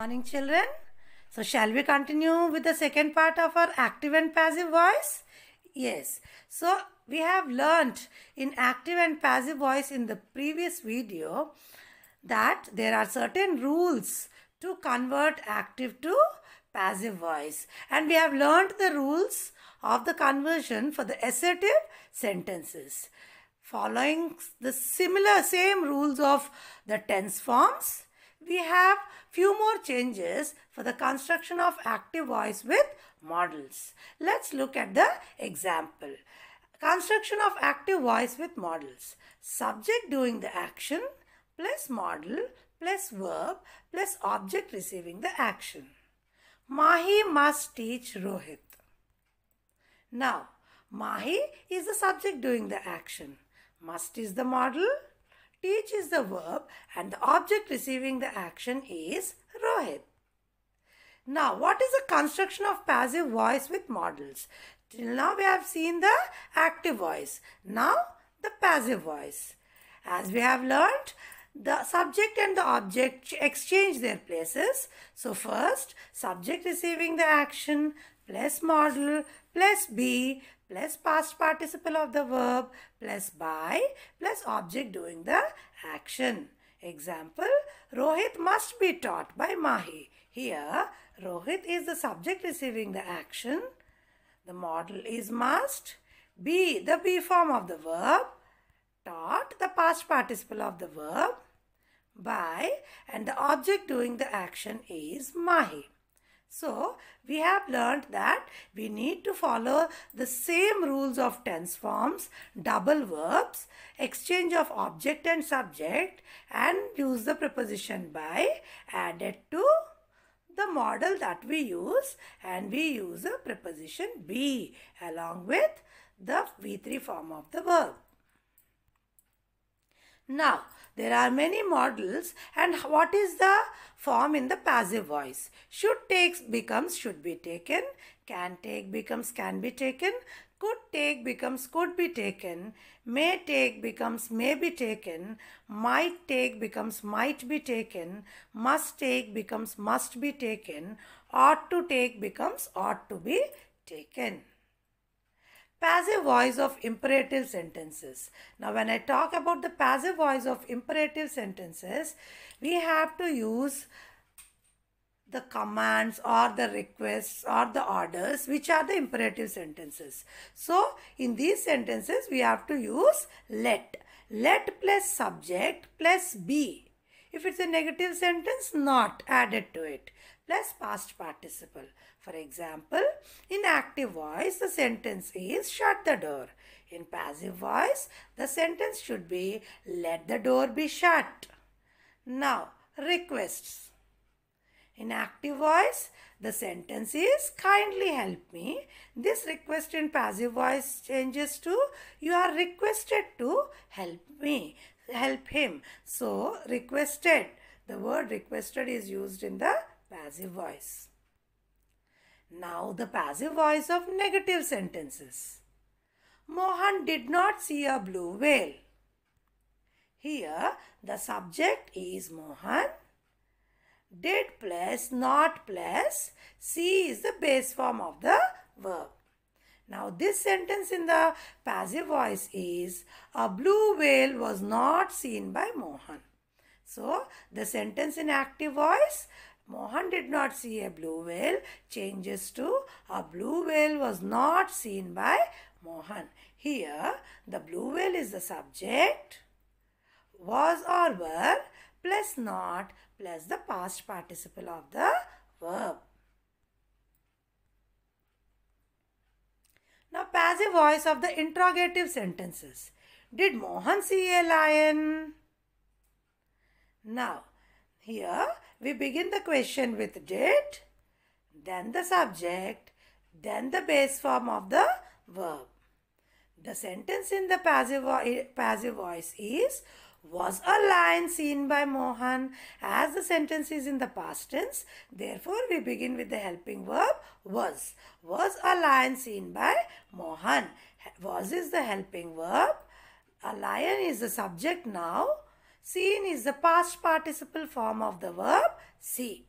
Morning children. So shall we continue with the second part of our active and passive voice? Yes. So we have learnt in active and passive voice in the previous video that there are certain rules to convert active to passive voice. And we have learnt the rules of the conversion for the assertive sentences. Following the similar same rules of the tense forms, we have few more changes for the construction of active voice with models. Let's look at the example. Construction of active voice with models. Subject doing the action plus model plus verb plus object receiving the action. Mahi must teach Rohit. Now, Mahi is the subject doing the action. Must is the model Teach is the verb and the object receiving the action is Rohit. Now, what is the construction of passive voice with models? Till now, we have seen the active voice. Now, the passive voice. As we have learnt, the subject and the object exchange their places. So, first, subject receiving the action plus model plus B plus past participle of the verb plus by plus object doing the action. Example, Rohit must be taught by Mahi. Here, Rohit is the subject receiving the action. The model is must. Be the be form of the verb. Taught the past participle of the verb. By and the object doing the action is Mahi. So, we have learned that we need to follow the same rules of tense forms, double verbs, exchange of object and subject and use the preposition by added to the model that we use and we use the preposition be along with the V3 form of the verb. Now, there are many models and what is the form in the passive voice? Should takes becomes should be taken, can take becomes can be taken, could take becomes could be taken, may take becomes may be taken, might take becomes might be taken, must take becomes must be taken, ought to take becomes ought to be taken passive voice of imperative sentences. Now, when I talk about the passive voice of imperative sentences, we have to use the commands or the requests or the orders, which are the imperative sentences. So, in these sentences, we have to use let. Let plus subject plus be. If it's a negative sentence, not added to it plus past participle. For example, in active voice, the sentence is shut the door. In passive voice, the sentence should be let the door be shut. Now, requests. In active voice, the sentence is kindly help me. This request in passive voice changes to you are requested to help me, help him. So, requested. The word requested is used in the passive voice. Now the passive voice of negative sentences. Mohan did not see a blue whale. Here the subject is Mohan. Did plus not plus. See is the base form of the verb. Now this sentence in the passive voice is a blue whale was not seen by Mohan. So the sentence in active voice Mohan did not see a blue whale changes to a blue whale was not seen by Mohan. Here, the blue whale is the subject, was or were, plus not, plus the past participle of the verb. Now, passive voice of the interrogative sentences. Did Mohan see a lion? Now, here we begin the question with did, then the subject, then the base form of the verb. The sentence in the passive, eh, passive voice is was a lion seen by Mohan. As the sentence is in the past tense, therefore we begin with the helping verb was. Was a lion seen by Mohan. Was is the helping verb. A lion is the subject now. Seen is the past participle form of the verb see.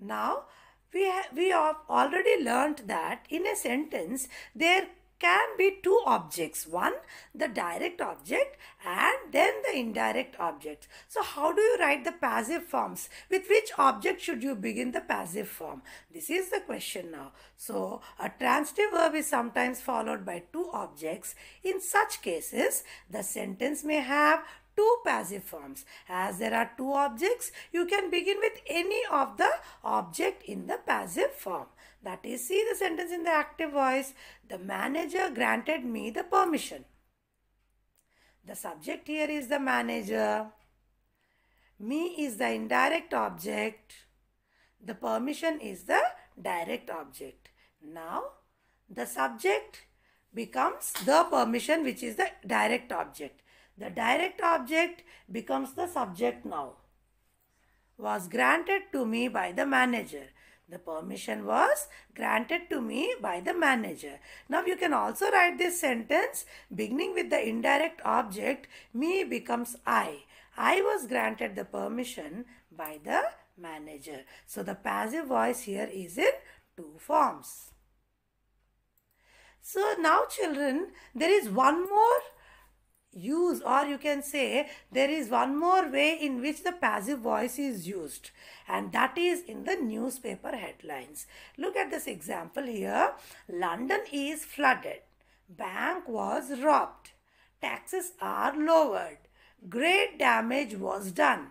Now, we, we have already learnt that in a sentence there can be two objects. One, the direct object and then the indirect object. So how do you write the passive forms? With which object should you begin the passive form? This is the question now. So a transitive verb is sometimes followed by two objects. In such cases, the sentence may have two passive forms. As there are two objects, you can begin with any of the object in the passive form. That is, see the sentence in the active voice. The manager granted me the permission. The subject here is the manager. Me is the indirect object. The permission is the direct object. Now, the subject becomes the permission which is the direct object. The direct object becomes the subject now. Was granted to me by the manager. The permission was granted to me by the manager. Now you can also write this sentence beginning with the indirect object me becomes I. I was granted the permission by the manager. So the passive voice here is in two forms. So now children there is one more use or you can say there is one more way in which the passive voice is used and that is in the newspaper headlines look at this example here london is flooded bank was robbed taxes are lowered great damage was done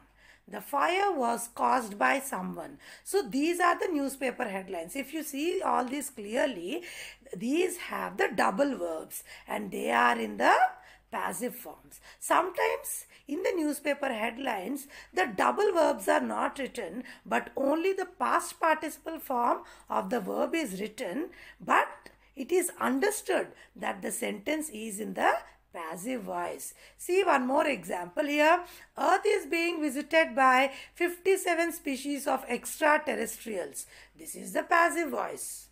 the fire was caused by someone so these are the newspaper headlines if you see all these clearly these have the double verbs and they are in the passive forms. Sometimes in the newspaper headlines, the double verbs are not written, but only the past participle form of the verb is written, but it is understood that the sentence is in the passive voice. See one more example here. Earth is being visited by 57 species of extraterrestrials. This is the passive voice.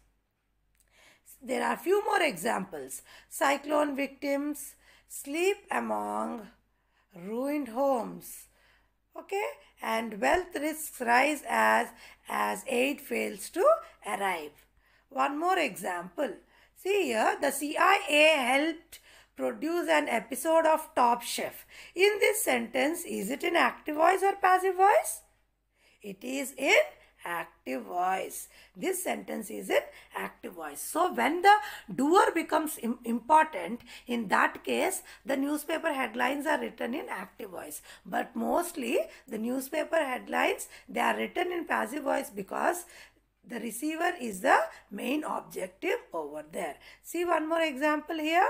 There are few more examples. Cyclone victims, sleep among ruined homes. Okay, and wealth risks rise as as aid fails to arrive. One more example. See here, the CIA helped produce an episode of Top Chef. In this sentence, is it in active voice or passive voice? It is in active voice. This sentence is in active voice. So when the doer becomes Im important, in that case, the newspaper headlines are written in active voice. But mostly the newspaper headlines, they are written in passive voice because the receiver is the main objective over there. See one more example here.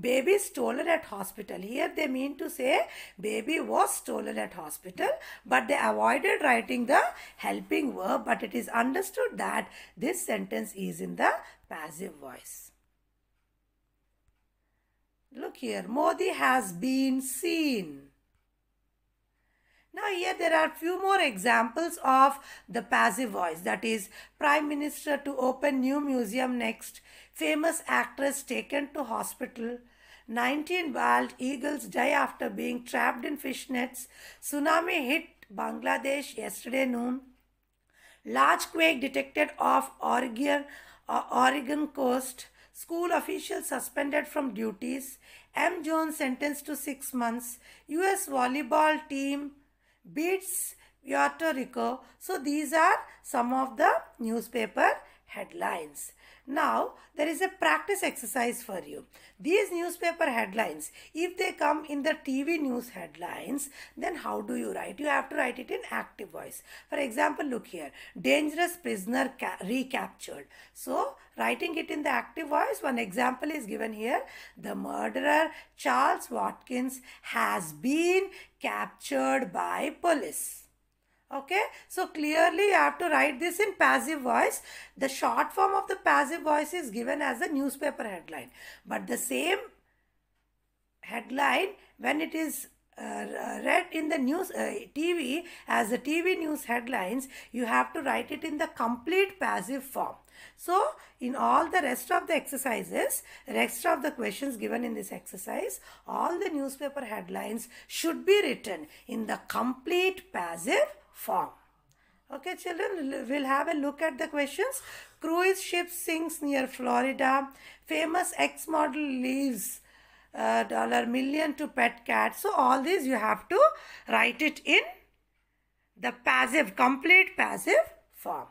Baby stolen at hospital. Here they mean to say baby was stolen at hospital but they avoided writing the helping verb but it is understood that this sentence is in the passive voice. Look here. Modi has been seen. Now here there are few more examples of the passive voice that is prime minister to open new museum next, famous actress taken to hospital, 19 wild eagles die after being trapped in fishnets, tsunami hit Bangladesh yesterday noon, large quake detected off Oregon, uh, Oregon coast, school officials suspended from duties, M. Jones sentenced to six months, US volleyball team beats Puerto Rico. So these are some of the newspaper headlines. Now, there is a practice exercise for you. These newspaper headlines, if they come in the TV news headlines, then how do you write? You have to write it in active voice. For example, look here. Dangerous prisoner recaptured. So, writing it in the active voice. One example is given here. The murderer Charles Watkins has been captured by police. Okay, so clearly you have to write this in passive voice. The short form of the passive voice is given as a newspaper headline. But the same headline when it is uh, read in the news uh, TV as the TV news headlines, you have to write it in the complete passive form. So, in all the rest of the exercises, rest of the questions given in this exercise, all the newspaper headlines should be written in the complete passive form. Okay, children, we'll have a look at the questions. Cruise ship sinks near Florida. Famous ex-model leaves uh, dollar million to pet cat so all these you have to write it in the passive complete passive form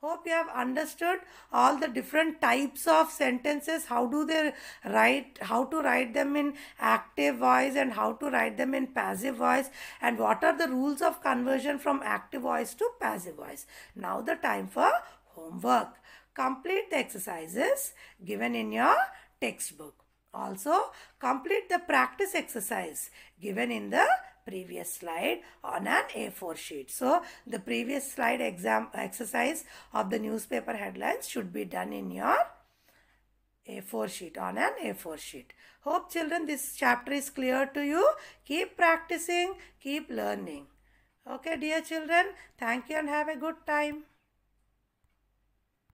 hope you have understood all the different types of sentences how do they write how to write them in active voice and how to write them in passive voice and what are the rules of conversion from active voice to passive voice now the time for homework complete the exercises given in your textbook also, complete the practice exercise given in the previous slide on an A4 sheet. So, the previous slide exam exercise of the newspaper headlines should be done in your A4 sheet, on an A4 sheet. Hope children this chapter is clear to you. Keep practicing, keep learning. Okay dear children, thank you and have a good time.